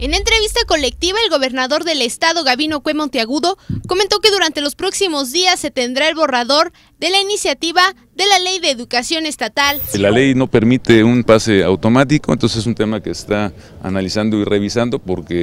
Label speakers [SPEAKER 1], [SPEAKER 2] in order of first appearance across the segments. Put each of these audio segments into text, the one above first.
[SPEAKER 1] En entrevista colectiva, el gobernador del estado, Gabino Cue Monteagudo, comentó que durante los próximos días se tendrá el borrador de la iniciativa de la Ley de Educación Estatal. La ley
[SPEAKER 2] no permite un pase automático, entonces es un tema que está analizando y revisando porque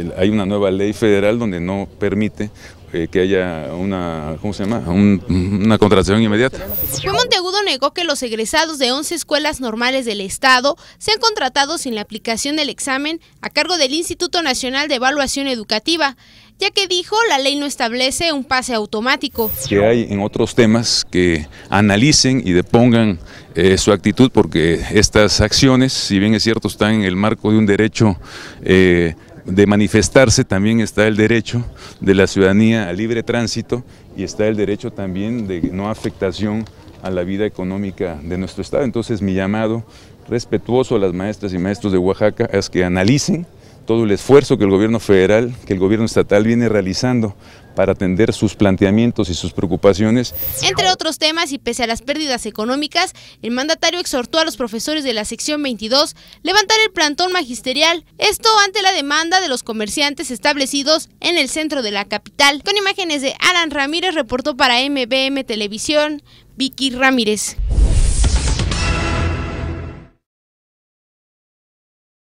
[SPEAKER 2] eh, hay una nueva ley federal donde no permite eh, que haya una, ¿cómo se llama? una contratación inmediata.
[SPEAKER 1] Fue Monteagudo negó que los egresados de 11 escuelas normales del Estado sean contratados sin la aplicación del examen a cargo del Instituto Nacional de Evaluación Educativa ya que dijo la ley no establece un pase automático. Que
[SPEAKER 2] hay en otros temas que analicen y depongan eh, su actitud porque estas acciones, si bien es cierto, están en el marco de un derecho eh, de manifestarse también está el derecho de la ciudadanía a libre tránsito y está el derecho también de no afectación a la vida económica de nuestro Estado. Entonces mi llamado respetuoso a las maestras y maestros de Oaxaca es que analicen todo el esfuerzo que el gobierno federal, que el gobierno estatal viene realizando para atender sus planteamientos y sus preocupaciones.
[SPEAKER 1] Entre otros temas, y pese a las pérdidas económicas, el mandatario exhortó a los profesores de la sección 22 levantar el plantón magisterial, esto ante la demanda de los comerciantes establecidos en el centro de la capital. Con imágenes de Alan Ramírez, reportó para MBM Televisión,
[SPEAKER 2] Vicky Ramírez.